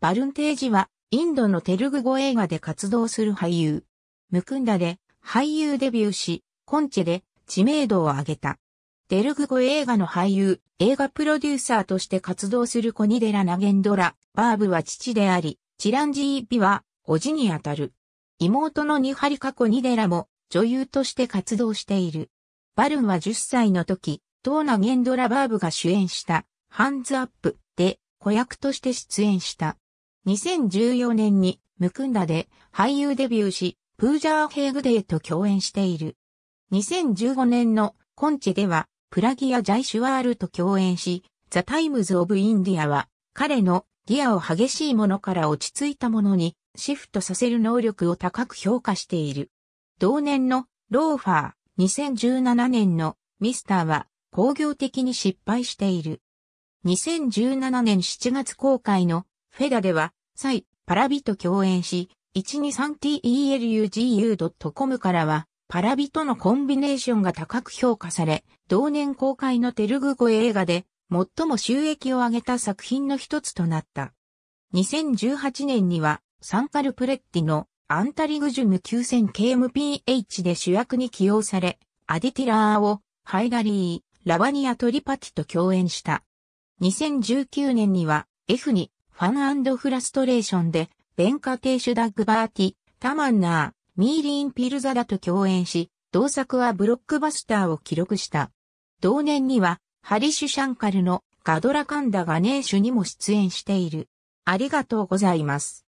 バルンテージは、インドのテルグ語映画で活動する俳優。ムクンダで俳優デビューし、コンチェで知名度を上げた。テルグ語映画の俳優、映画プロデューサーとして活動するコニデラ・ナゲンドラ、バーブは父であり、チランジー・ビは、おじにあたる。妹のニハリカ・コニデラも、女優として活動している。バルンは10歳の時、トーナ・ゲンドラ・バーブが主演した、ハンズアップで子役として出演した。2014年にムクンダで俳優デビューし、プージャー・ヘーグデーと共演している。2015年のコンチェでは、プラギア・ジャイシュワールと共演し、ザ・タイムズ・オブ・インディアは、彼のギアを激しいものから落ち着いたものにシフトさせる能力を高く評価している。同年のローファー2017年のミスターは工業的に失敗している。2017年7月公開のフェダでは、サイ、パラビと共演し、123TELUGU.com からは、パラビとのコンビネーションが高く評価され、同年公開のテルグ語映画で、最も収益を上げた作品の一つとなった。2018年には、サンカルプレッティのアンタリグジュム 9000KMPH で主役に起用され、アディティラーをハイダリー、ラバニア・トリパティと共演した。2019年には F にファンフラストレーションで、ベンカテーシュ・ダッグバーティ、タマンナー、ミーリン・ピルザダと共演し、同作はブロックバスターを記録した。同年には、ハリシュ・シャンカルのガドラカンダ・ガネーシュにも出演している。ありがとうございます。